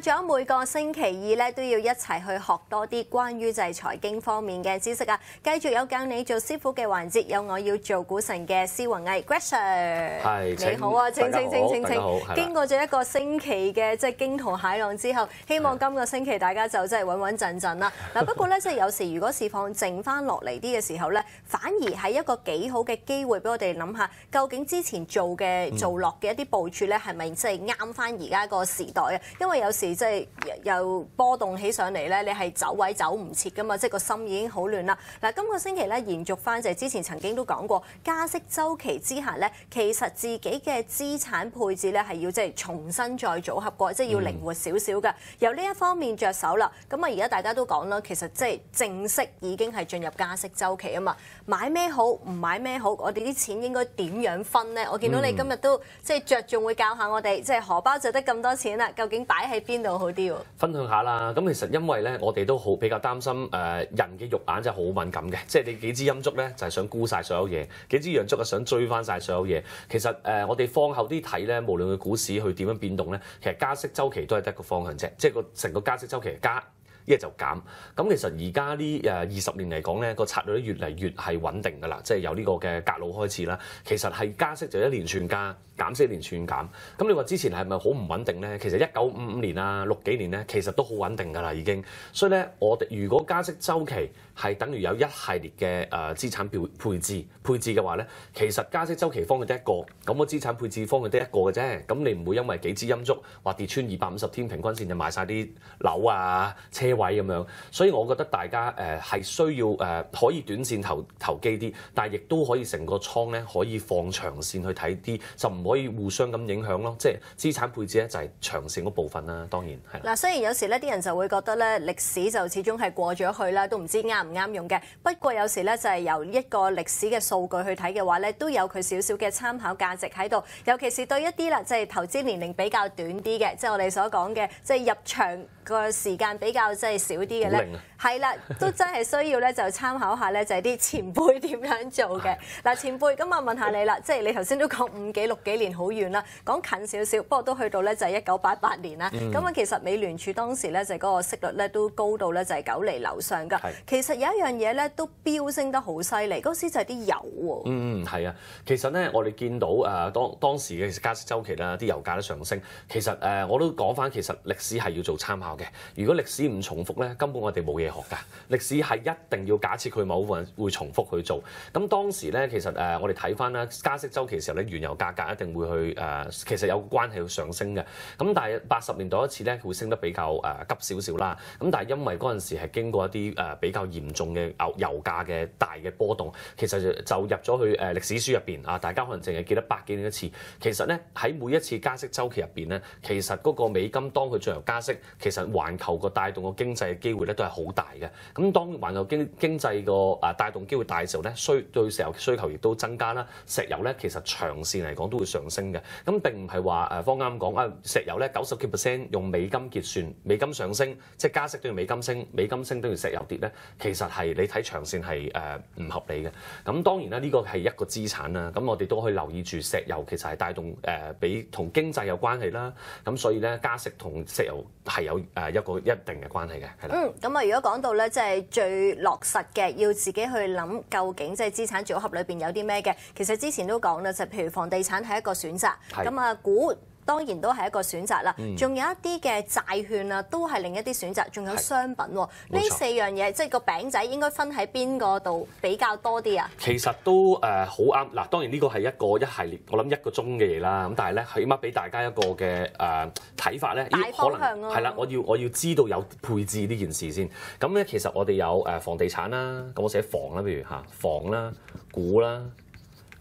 仲有每個星期二咧都要一齊去學多啲關於就係財經方面嘅知識啊！繼續有教你做師傅嘅環節，有我要做股神嘅施宏毅 g r e s s c h 你好啊！請請請請請，經過咗一個星期嘅即係驚濤海浪之後，希望今個星期大家就真係穩穩陣陣啦！嗱，不過咧即係有時如果市況剩翻落嚟啲嘅時候咧，反而係一個幾好嘅機會，俾我哋諗下究竟之前做嘅做落嘅一啲部署咧，係咪即係啱翻而家個時代啊？因為有。即係又波動起上嚟咧，你係走位走唔切噶嘛？即係個心已經好亂啦。嗱，今個星期咧，延續翻就係之前曾經都講過加息週期之下咧，其實自己嘅資產配置咧係要即係重新再組合過，即係要靈活少少嘅。由呢一方面着手啦。咁啊，而家大家都講啦，其實即係正式已經係進入加息週期啊嘛。買咩好？唔買咩好？我哋啲錢應該點樣分咧？我見到你今日都即係着重會教下我哋，即係荷包就得咁多錢啦，究竟擺喺邊？邊度好啲喎？分享下啦。咁其實因為咧，我哋都好比較擔心誒人嘅肉眼真係好敏感嘅，即係你幾支陰足咧就係想估晒所有嘢，幾支陽足就想追翻晒所有嘢。其實誒，我哋放後啲睇咧，無論個股市去點樣變動咧，其實加息周期都係得個方向啫，即係個成個加息周期加，一就減。咁其實而家呢誒二十年嚟講咧，個策略越嚟越係穩定㗎啦，即係由呢個嘅格路開始啦。其實係加息就一連串加。減息連串減，咁你話之前係咪好唔穩定呢？其實一九五五年啊六幾年呢，其實都好穩定㗎啦已經。所以呢，我哋如果加息週期係等於有一系列嘅誒資產配配置配置嘅話呢，其實加息週期方嘅得一個，咁個資產配置方嘅得一個嘅啫。咁你唔會因為幾支音足，話跌穿二百五十天平均線就賣晒啲樓啊車位咁樣。所以我覺得大家誒係需要誒可以短線投投機啲，但係亦都可以成個倉呢，可以放長線去睇啲，就唔可以互相咁影響咯，即系資產配置咧就係長線嗰部分啦。當然係。嗱，雖然有時呢啲人就會覺得咧歷史就始終係過咗去啦，都唔知啱唔啱用嘅。不過有時咧就係由一個歷史嘅數據去睇嘅話咧，都有佢少少嘅參考價值喺度。尤其是對一啲啦，即係投資年齡比較短啲嘅，即係我哋所講嘅，即係入場個時間比較即係少啲嘅咧，係 啦，都真係需要咧就參考下咧，就係啲前輩點樣做嘅。嗱，前輩，咁我問下你啦，即係你頭先都講五幾六幾。幾年好遠啦，講近少少，不過都去到咧就係一九八八年啦。咁啊，其實美聯儲當時咧就嗰個息率咧都高到咧就係九厘樓上㗎。其實有一樣嘢咧都飆升得好犀利，嗰時就係啲油喎。嗯，係啊，其實咧我哋見到誒當當時嘅其加息周期啦，啲油價都上升。其實誒我都講翻，其實歷史係要做參考嘅。如果歷史唔重複咧，根本我哋冇嘢學㗎。歷史係一定要假設佢某份分會重複去做。咁當時咧其實誒我哋睇翻啦，加息周期時候咧，原油價格一定會去誒，其實有關係要上升嘅，咁但係八十年代一次咧，會升得比較誒急少少啦。咁但係因為嗰陣時係經過一啲誒比較嚴重嘅油油價嘅大嘅波動，其實就入咗去誒歷史書入邊啊！大家可能淨係記得百幾年一次，其實咧喺每一次加息周期入邊咧，其實嗰個美金當佢進入加息，其實環球個帶動個經濟嘅機會咧都係好大嘅。咁當環球經經濟個誒帶動機會大嘅時候咧，需對石油需求亦都增加啦。石油咧其實長線嚟講都會。上升嘅，咁並唔係話誒，方啱講啊，石油咧九十幾 percent 用美金結算，美金上升，即係加息都要美金升，美金升都要石油跌咧，其實係你睇長線係誒唔合理嘅。咁當然啦，呢個係一個資產啦，咁我哋都可以留意住石油，其實係帶動誒比同經濟有關係啦。咁所以咧，加息同石油係有誒一個一定嘅關係嘅。係啦。嗯，咁啊，如果講到咧即係最落實嘅，要自己去諗究竟即係資產組合裏邊有啲咩嘅，其實之前都講啦，就譬如房地產係一個个选择咁啊，股当然都系一个选择啦。仲有一啲嘅债券啊，都系另一啲选择。仲有商品呢四样嘢，即系个饼仔应该分喺边个度比较多啲啊？其实都诶好啱嗱。当然呢个系一个一系列，我谂一个钟嘅嘢啦。咁但系咧起码俾大家一个嘅诶睇法咧，大方向咯系啦。我要我要知道有配置呢件事先咁咧。其实我哋有诶房地产啦，咁我写房啦，譬如吓房啦、股啦，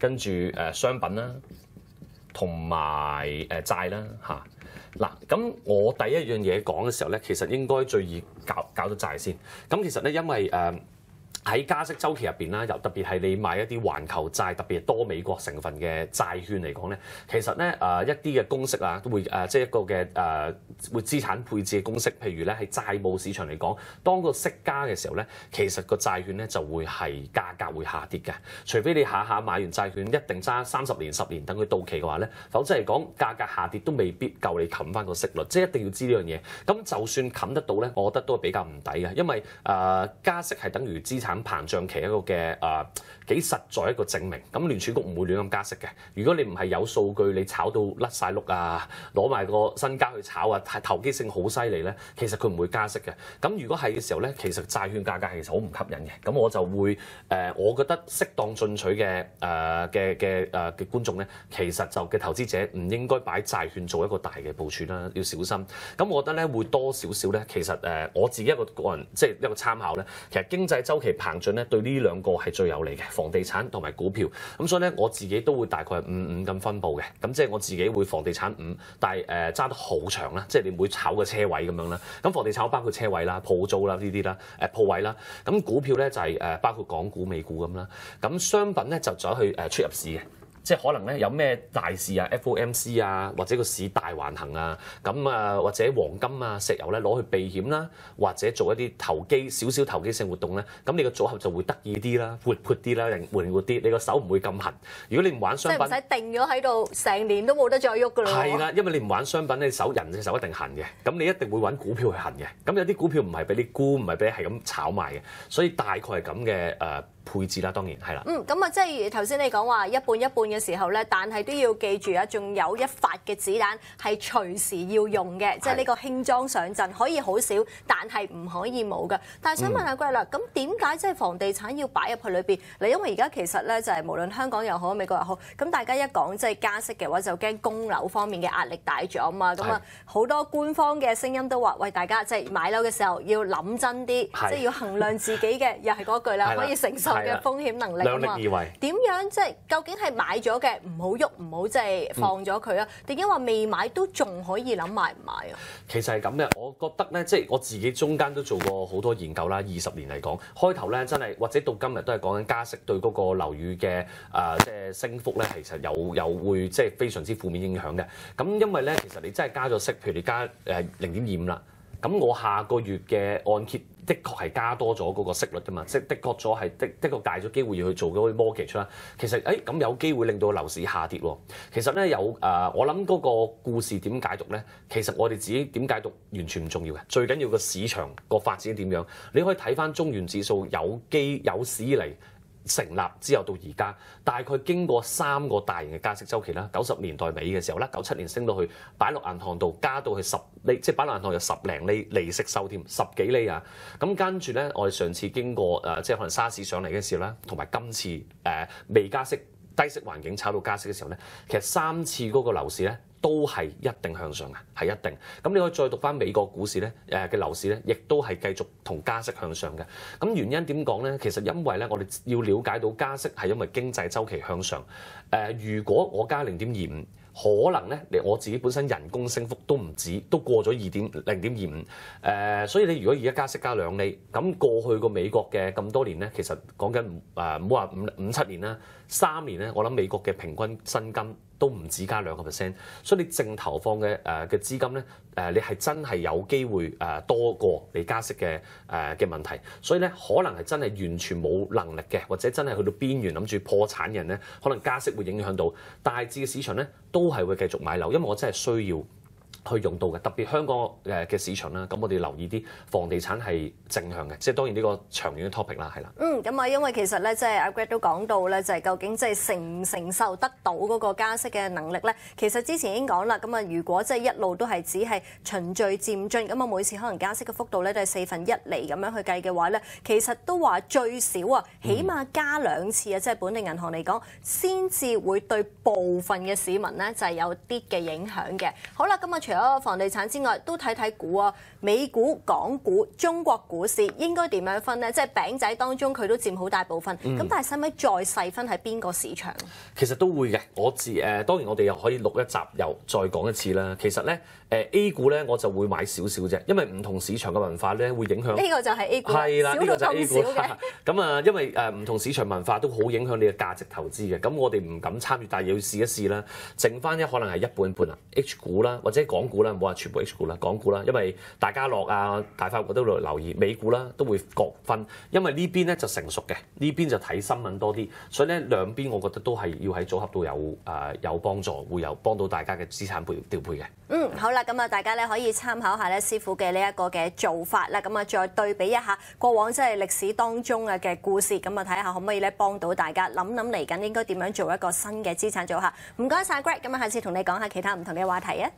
跟住诶商品啦。同埋誒債啦嚇，嗱咁我第一樣嘢講嘅時候咧，其實應該最易搞搞到債先。咁其實咧，因為誒。喺加息周期入边啦，又特別係你買一啲環球債，特別多美國成分嘅債券嚟講咧，其實咧誒一啲嘅公式啊，會誒即係一個嘅誒會資產配置嘅公式，譬如咧喺債務市場嚟講，當個息加嘅時候咧，其實個債券咧就會係價格會下跌嘅，除非你下下買完債券一定揸三十年十年等佢到期嘅話咧，否則嚟講價格下跌都未必夠你冚翻個息率，即係一定要知呢樣嘢。咁就算冚得到咧，我覺得都比較唔抵嘅，因為誒加息係等於資產。膨脹期一個嘅誒幾實在一個證明，咁聯儲局唔會亂咁加息嘅。如果你唔係有數據，你炒到甩晒碌啊，攞埋個身家去炒啊，係投機性好犀利咧，其實佢唔會加息嘅。咁如果係嘅時候咧，其實債券價格其實好唔吸引嘅。咁我就會誒，我覺得適當進取嘅誒嘅嘅誒嘅觀眾咧，其實就嘅投資者唔應該擺債券做一個大嘅部署啦，要小心。咁我覺得咧會多少少咧，其實誒我自己一個個人即係一個參考咧，其實經濟週期行進咧對呢兩個係最有利嘅，房地產同埋股票。咁所以咧我自己都會大概五五咁分佈嘅。咁即係我自己會房地產五，但係誒揸得好長啦，即係你每炒個車位咁樣啦。咁房地產包括車位啦、鋪租啦呢啲啦、誒鋪位啦。咁股票咧就係誒包括港股、美股咁啦。咁商品咧就走去誒出入市嘅。即係可能咧，有咩大事啊？FOMC 啊，或者個市大環行啊，咁啊，或者黃金啊、石油咧攞去避險啦，或者做一啲投機少少投機性活動咧，咁你個組合就會得意啲啦，活潑啲啦，靈活啲，你個手唔會咁痕。如果你唔玩商品，即係唔使定咗喺度成年都冇得再喐㗎啦。係啦，因為你唔玩商品你手人隻手一定痕嘅，咁你一定會揾股票去痕嘅。咁有啲股票唔係俾你沽，唔係俾你係咁炒賣嘅，所以大概係咁嘅誒。配置啦，當然係啦。嗯，咁啊，即係頭先你講話一半一半嘅時候咧，但係都要記住啊，仲有一發嘅子彈係隨時要用嘅，即係呢個輕裝上陣可以好少，但係唔可以冇嘅。但係想問下貴啦，咁點解即係房地產要擺入去裏邊？嗱，因為而家其實咧就係無論香港又好，美國又好，咁大家一講即係加息嘅話，就驚供樓方面嘅壓力大咗啊嘛。咁啊，好多官方嘅聲音都話，喂大家即係買樓嘅時候要諗真啲，即係要衡量自己嘅，又係嗰句啦，可以承受。嘅風險能力嘛，點樣即係究竟係買咗嘅唔好喐，唔好即係放咗佢啊？定因為未買都仲可以諗埋唔買啊？其實係咁嘅，我覺得咧，即係我自己中間都做過好多研究啦。二十年嚟講，開頭咧真係或者到今日都係講緊加息對嗰個樓宇嘅誒即係升幅咧，其實有有會即係非常之負面影響嘅。咁因為咧，其實你真係加咗息，譬如你加誒零點二啦。咁我下個月嘅按揭的確係加多咗嗰個息率㗎嘛，即的確咗係的的確大咗機會要去做嗰啲 mortgage 出啦。其實誒咁有機會令到樓市下跌喎。其實咧有誒，我諗嗰個故事點解讀咧？其實我哋自己點解讀完全唔重要嘅，最緊要個市場個發展點樣。你可以睇翻中原指數有機有市嚟。成立之後到而家，大概經過三個大型嘅加息周期啦。九十年代尾嘅時候啦，九七年升到去擺落銀行度加到去十厘，即係擺落銀行有十零厘利息收添，十幾厘啊。咁跟住咧，我哋上次經過誒，即係可能沙士上嚟嘅時啦，同埋今次誒未加息低息環境炒到加息嘅時候咧，其實三次嗰個樓市咧。都係一定向上嘅，係一定。咁你可以再讀翻美國股市咧，嘅樓市咧，亦都係繼續同加息向上嘅。咁原因點講咧？其實因為咧，我哋要了解到加息係因為經濟周期向上。誒，如果我加零點二五，可能咧，我自己本身人工升幅都唔止，都過咗二點零點二五。所以你如果而家加息加兩厘，咁過去個美國嘅咁多年咧，其實講緊誒唔好話五五七年啦，三年咧，我諗美國嘅平均薪金。都唔止加兩個 percent，所以你淨投放嘅誒嘅資金咧，誒你係真係有機會誒多過你加息嘅誒嘅問題，所以咧可能係真係完全冇能力嘅，或者真係去到邊緣諗住破產人咧，可能加息會影響到大致嘅市場咧，都係會繼續買樓，因為我真係需要。去用到嘅，特別香港誒嘅市場啦，咁我哋留意啲房地產係正向嘅，即係當然呢個長遠嘅 topic 啦，係啦。嗯，咁啊，因為其實咧，即係阿 Greg 都講到咧，就係究竟即係承唔承受得到嗰個加息嘅能力咧？其實之前已經講啦，咁啊，如果即係一路都係只係循序漸進，咁啊每次可能加息嘅幅度咧都係四分一厘咁樣去計嘅話咧，其實都話最少啊，起碼加兩次啊，即係本地銀行嚟講，先至會對部分嘅市民咧就係有啲嘅影響嘅。好啦，咁啊除。房地產之外都睇睇股啊，美股、港股、中國股市應該點樣分呢？即係餅仔當中佢都佔好大部分，咁但係使唔使再細分係邊個市場其實都會嘅，我自誒當然我哋又可以錄一集又再講一次啦。其實呢、誒 A 股呢，我就會買少少啫，因為唔同市場嘅文化呢會影響呢個就係 A 股，少到就 A 股 咁啊，因為誒唔同市場文化都好影響你嘅價值投資嘅。咁我哋唔敢參與，但係要試一試啦。剩翻一可能係一半一半啊 h 股啦或者港。股啦，唔好話全部 H 股啦，港股啦，因為大家樂啊、大發活都會留意美股啦，都會各分，因為呢邊咧就成熟嘅，呢邊就睇新聞多啲，所以咧兩邊我覺得都係要喺組合度有誒有幫助，會有幫到大家嘅資產配調配嘅。嗯，好啦，咁啊，大家咧可以參考下咧師傅嘅呢一個嘅做法啦，咁啊再對比一下過往即係歷史當中啊嘅故事，咁啊睇下可唔可以咧幫到大家諗諗嚟緊應該點樣做一個新嘅資產組合。唔該晒 g r e g t 咁啊，下次同你講下其他唔同嘅話題啊。